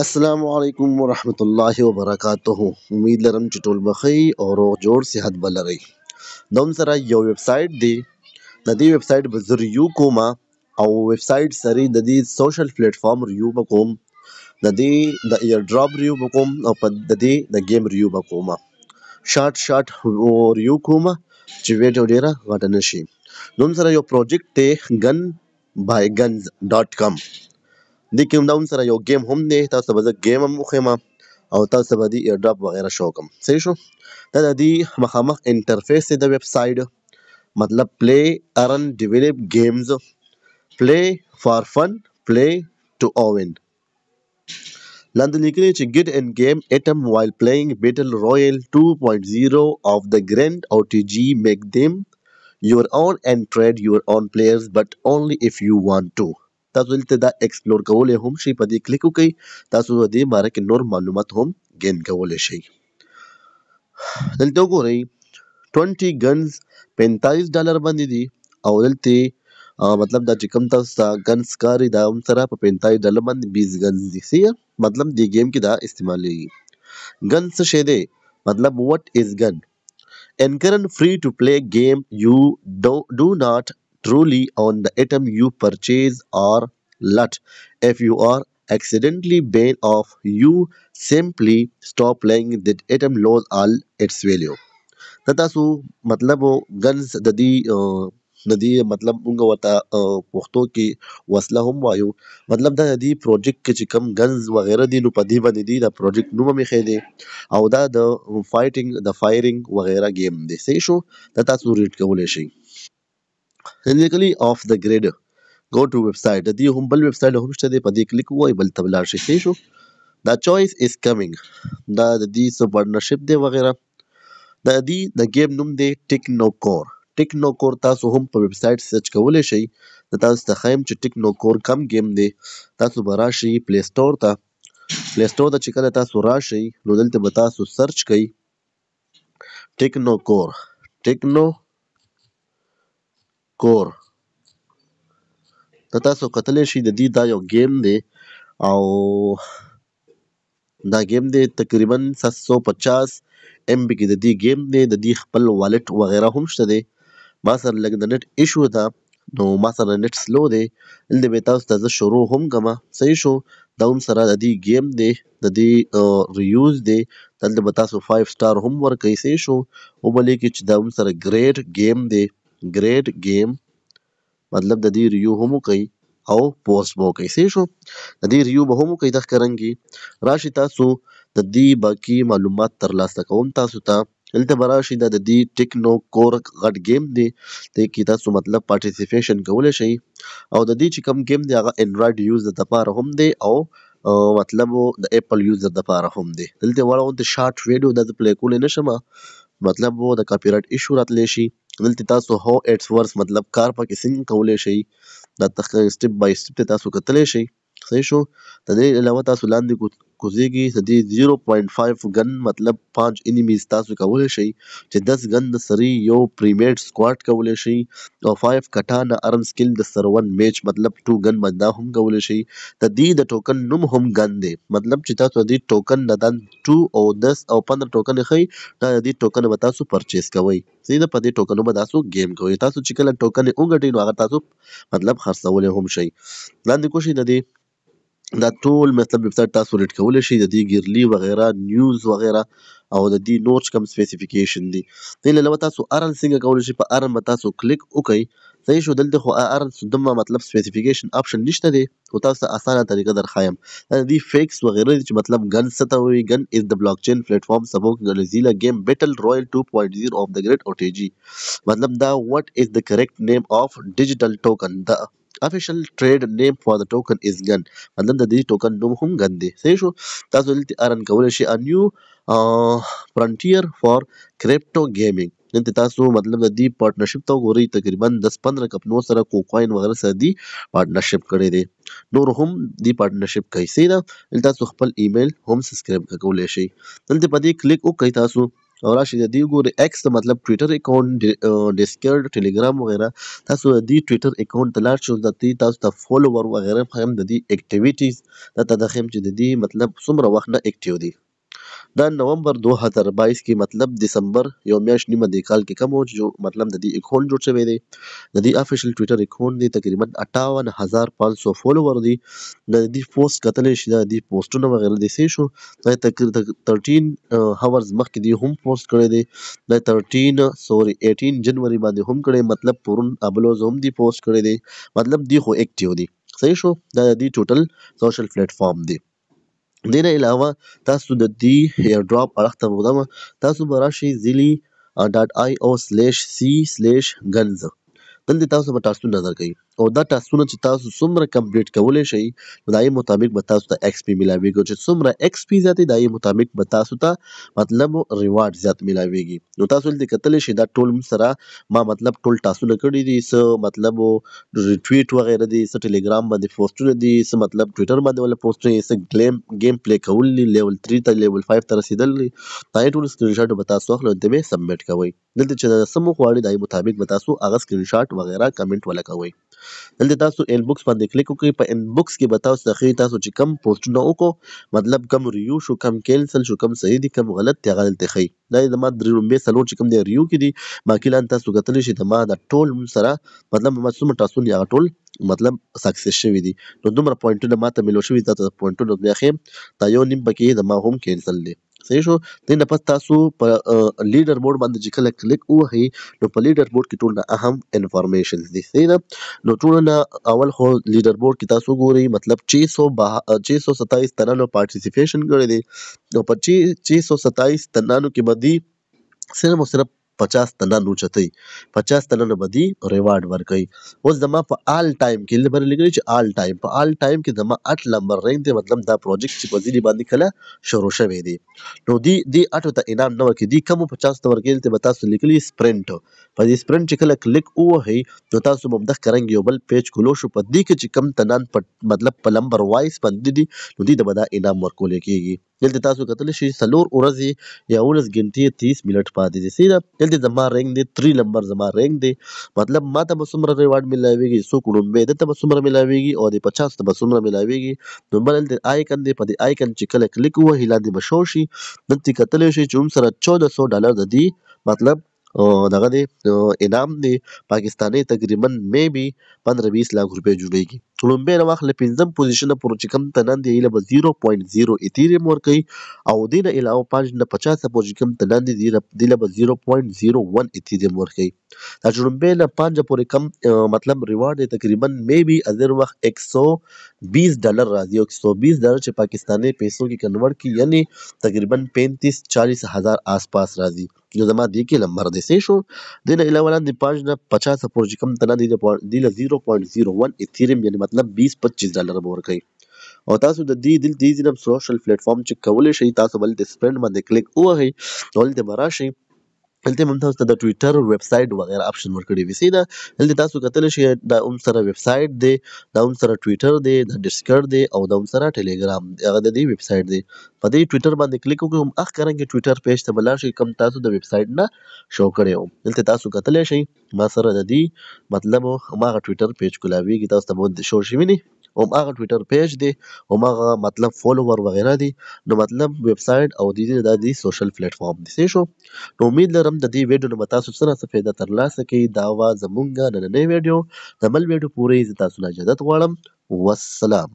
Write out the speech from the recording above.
السلام علیکم ورحمۃ اللہ وبرکاتہ امید لرم چې ټول بخی او روغ جوړ صحت بل لرئ دوم سره یو ویب سټ دی د دې ویب سټ به زر یو کوم او ویب سټ سره د دې سوشل پلیټ فارم ریو وکوم د دې د ایر ډراپ ریو وکوم او په د دې د گیم ریو وکوم شارټ شارټ ریو کوم چې ویډیو ډیره غټ نشي دوم سره یو پروجیکټ دی gun by guns.com دې کې هم دا هم سره یو گیم هم دی تاسو به زه گیم هم وښیم او تاسو به دې ایردراپ وغیره شو کوم صحیح شو دا د دې مخامخ انټرفیس دی د ویب سایټ مطلب پلی ارن ډیولپ گیمز پلی فار فن پلی ټو اوین لاندې لیکلي چې ګیټ ان گیم اټم وایل پلیینګ بیټل رویل 2.0 اف د ګرند او ټي جی میک دیم your own and trade your own players but only if you want to تاسو دلته دا ایکسپلور کولای هم شئ په دې کلیک وکړئ تاسو د دې باره کې نور معلومات هم گین کولای شئ دلته وګورئ 20 ګنز 45 ډالر باندې دي او دلته مطلب دا چې کم تاسو دا ګنز کاری دا هم سره په 45 ډالر باندې 20 ګنز دي سی مطلب دی گیم کې دا استعمالېږي ګن څه شی دی مطلب وات از ګن and current free to play game you do, do not truly on the item you purchase or LUT. If you are accidentally bane of you simply stop playing that item lose all its value د تاسو مطلب غنز د دې د دې مطلب موږ وته پښتو کې وسله هم وایو مطلب دا د دې پروجیکټ کې چې کم غنز وغیرہ دي نو په دې باندې دي دا پروجیکټ نوم مې خې دي او دا د فایټینګ د فایرینګ وغیرہ گیم دی صحیح شو دا تاسو ریډ کولای شئ لګلي اف د ګریډ go to website د دې هم بل ویب سټایل هم شته دی په دې کلیک وای بل ته بلار شي شو دا چويس از کمینګ دا د دې سپارټنرشپ دی وغیرہ دا دې د گیم نوم دی ټیکنو کور ټیکنو کور تاسو هم په ویب سټایټ سرچ کولای شئ دا تاسو ته خیم چې ټیکنو کور کم گیم دی تاسو به راشي پلی سٹور ته پلی سٹور ته چې کله تاسو راشي نو دلته به تاسو سرچ کړئ ټیکنو کور ټیکنو کور دا تاسو کتلی شئ د دې دا یو ګیم دی او دا ګیم دی تقریبا سات سوه پچاس ایم بي کې د دې ګیم دی د دې خپل والټ وغیره هم شته دی ما سره لږ د نټ ایشو ده نو ما سره نټ سلو دی دلته به تاسو ته زه شروع هم کومه صحیح شو دا هم سره د دې ګیم دی د دې ریوز دی دلته به تاسو فایو سټار هم ورکوئ صحیح شو وبه لیکئ چې دا هم سره ګریټ ګیم دی ګریټ ګیم مطلب د دې ریو هم کوي او پوسټ بو کوي صحیح شو د دې ریو به هم کوي د ښکرنګي راشي تاسو د دې باقی معلومات ترلاسه کوم تاسو ته تا دلته براشي دا د دې ټیکنو کور غټ گیم دی د کی تاسو مطلب پارټیسیپیشن کولای شئ او د دې چې کم گیم دی هغه انډراید یوزر د لپاره هم دی او مطلب د اپل یوزر د لپاره هم دی دلته وړاندې شارټ ویډیو د پلی کول نه شمه مطلب وو د کاپی رائټ ایشو راتلی شي دلته تاسو هاو اټس ورس مطلب کار پکې څنګه کولی شئ دا تخ سټپ بای سټپ تاسو کتلی شئ فکسي شو د دې علاوه تاسو لاندې کوزیږئ د دې 0.5 ګن مطلب 5 انیمیز تاسو کولی شئ چې 10 ګن د سری یو پریمیټ سکواټ کولی شئ او 5 کټانا ارم سکل د سر 1 میچ مطلب 2 ګن باندې دا هم کولی شئ د دې د ټوکن نوم هم ګن دی مطلب چې تاسو د دې ټوکن نه دان 2 او 10 او 15 ټوکن خي دا د دې ټوکن به تاسو پرچیز کوئ سیده په دې ټوکنو به تاسو گیم کوئ تاسو چې کله ټوکن وګټئ نو هغه تاسو مطلب خرڅولې هم شئ لاندې کوشش د دې دا ټول مطلب ویب سایټ تاسو ریډ کولی شئ د دې ګیرلي وغیرہ نیوز وغیرہ او د دې نور چې کوم سپیسیفیکیشن دي دې له علاوه تاسو ارن څنګه کولی شئ په ارن به تاسو کلیک وکړئ صحیح شو دلته خو ارن دومره مطلب سپیسیفیکیشن آپشن نشته دی خو تاسو ته اسانه طریقه درخوایم دې فیکس وغیرہ چې مطلب ګن څه ته وایي ګن از د بلاک چین پلیټ فارم سبوک ګلزیلا ګیم بیټل رایل 2.0 اف د ګریټ او ټی جی مطلب دا واټ از د کریکټ نیم اف ډیجیټل ټوکن دا official trade name for the token is gun and then د دې ټوکن نوم هم gun دی صحیح شو تاسو دلته ارن کولای شئ a new uh, frontier for crypto gaming نن تاسو مطلب د دې پارټنرشپ ته غوري تقریبا 10 15 کمپنو سره کوکوین وغیرہ سره دی پارټنرشپ کړی دی نور هم دی پارټنرشپ کوي سیدا تاسو خپل ایمیل هم سبسکرایب کولای شئ نن په دې کلیک وکړئ تاسو او راشي د دې ګوري ایکس ته مطلب ټوئیټر اکاؤنٹ ډیسکورډ ټیلیګرام وغیرہ تاسو د دې ټوئیټر اکاؤنٹ ته لاړ شئ د دې تاسو ته فالوور وغیرہ هم د دې اکټیویټیز دا ته دخم چې د دې مطلب څومره وخت نه اکټیو دي دا نومبر 2022 کې مطلب دسمبر یو میاشت نیمه دی کال کې کم و چې مطلب د دې اکاونټ جوړ شوی دی د دې افیشل ټویټر اکاونټ دی تقریبا 58500 فالوور دی د دې پوسټ کتلی شي د دې پوسټونه وغیرہ دی سې شو دا تقریبا 13 هاورز مخکې دی هم پوسټ کړی دی د 13 سوري 18 جنوري باندې هم کړی مطلب پرون ابلوز هم دی پوسټ کړی دی مطلب دی خو اکټیو دی صحیح شو دا د دې ټوټل سوشل پلیټ فارم دی دې نه علاوه تاسو د دې ایردراپ اړخ ته تاسو به راشئ زیلي ډاټ آی او سلیش سي سلیش ګنز دلته تاسو به ټاسکونه نظر کوي او دا ټاسکونه چې تاسو څومره کمپلیټ کولای شئ دای مطابق به تاسو ته ایکس پی ملاويږي چې څومره ایکس پی زیاتې دای مطابق به تاسو ته مطلب ریوارډ زیات ملاويږي نو تاسو دلته کتلی شئ دا ټول سره ما مطلب ټول ټاسکونه کړی دي څه مطلب ریټویټ وغیرہ دي څه ټلګرام باندې پوسټونه دي څه مطلب ټوئیټر باندې ولا پوسټونه څه ګیم ګیم پلی کول لیول 3 ته لیول 5 ته رسیدل دي دا ټول سکرین شاټ به تاسو خپل دمه سبمټ کوئ دلته چې دا سم غواړي دای مطابق به تاسو هغه سکرین شاټ وغیرہ کمنټ ولا کوئ دلته تاسو ان بوکس باندې کلیک وکړئ په ان بوکس کې به تاسو د خې تاسو چې کم پوسټونه وکړو مطلب کم ریویو شو کم کینسل شو کم صحیح دي کم غلط دي هغه دلته خې دا د ما درې لومبه سلور چې کم دی ریویو کې دي باقي لاندې تاسو کتلی شئ د ما د ټول سره مطلب ما څومره تاسو نه ټول مطلب سکسس شوی دي نو دومره پوینټونه ماته ملو شوی دا پوینټونه بیا خې دا یو نیم پکې د ما هم کینسل دي صحیح شو دین نه پس تاسو په لیډر بورډ باندې چې کله کلیک ووهئ نو په لیډر بورډ کې ټول نه اهم انفارمیشن دي صحیح ده نو ټول نه اول خو لیډر بورډ کې تاسو ګورئ مطلب 627 تنانو پارټیسیپیشن کړی دی نو په 627 تنانو کې باندې صرف او صرف 50 تنه اوچتای 50 تنه به دی ریوارډ ورکړي اوس زما په آل ټایم کې لبر لګري چې آل ټایم په آل ټایم کې زما 8 نمبر رینګ دی مطلب دا پروجیکټ چې په ځینی باندې کله شروع شوی دی نو دی دی 8 ته انعام نه ورکړي دی کم 50 ته ورکړي ته تاسو لیکلي سپرنټ په دې سپرنټ چې کله کلیک ووهئ نو تاسو ممدخ کرنګ یو بل پیج کلو شو په دې کې چې کم تنان مطلب په نمبر وایز باندې دی نو دی د بدا انعام ورکول کیږي دلته تاسو کتلی شئ څلور ورځې یولس غنټې تیس منټ پاتې دي صحیح ده دلته زما رینک دی تھری نمبر زما رینک دی مطلب ما ته به څومره ریوارډ میلاویږي څو کړمبې ده ته به څومره میلاویږي او د پچاس ته به څومره میلاویږي نو بل دلته آیکن دی په دې آیکن چې کله کلیک ووهئ لاندې به شو شي دلته کتلی شئ چې هم سره چوده سو ډالر د دې مطلب دغه دی انعام دی پاکستاني تقریبا مې بي 15 20 لک روپۍ جوړیږي لومبې نه واخلي پنځم پوزیشن پورې چې کوم ته نن دی ایله به 0.0 ایتھیریوم ورکي او دینه علاوه 5 نه 50 پورې کوم ته نن دی دیله به 0.01 ایتھیریوم ورکي دا چې لومبې نه 5 پورې کم مطلب ریوارډ دی تقریبا مې بي اذر وخت 120 ډالر راځي او 120 ډالر چې پاکستانی پیسو کې کنورټ کی یعنی تقریبا 35 40 هزار آسپاس راځي نو زما دی کې نمبر دې سې شو دینه علاوه لاندې 5 نه 50 پورې کوم ته نن دی دی 0.01 ایتھیریوم یعنی مطلب 20 25 ډالر به ورکړي او تاسو د دې دل دې د سوشل پلیټ فارم چې کولای شئ تاسو بل د سپرند باندې کلیک ووهئ ولته براشئ دلته موږ تاسو ته د ټوئیټر ویب سټ وغیرہ آپشن ورکړی وي سیدا دلته تاسو کتلی شئ دا هم سره ویب سټ دی دا هم سره ټوئیټر دی دا ډسکټ دی او دا هم سره ټیلیګرام هغه د دې ویب سټ دی په دې ټوئیټر باندې کلیک وکړئ هم اخ کرانګه ټوئیټر پیج ته بلل شي کم تاسو د ویب سټ نه شو کړی وو دلته تاسو کتلی شئ ما سره د دې مطلب ما غا ټوئیټر پیج کولاوی کی تاسو ته مو شو شي ویني هم هغه ټویټر پیج دی هم هغه مطلب فالوور وغیرہ دی نو مطلب ویب سټ او د دې د دې سوشل پلیټ فارم دی شو نو امید لرم د دې ویډیو نه تاسو سره څه فائدہ ترلاسه کړئ دا وا زمونږ نننې ویډیو د بل ویډیو پورې تاسو نه اجازه غواړم والسلام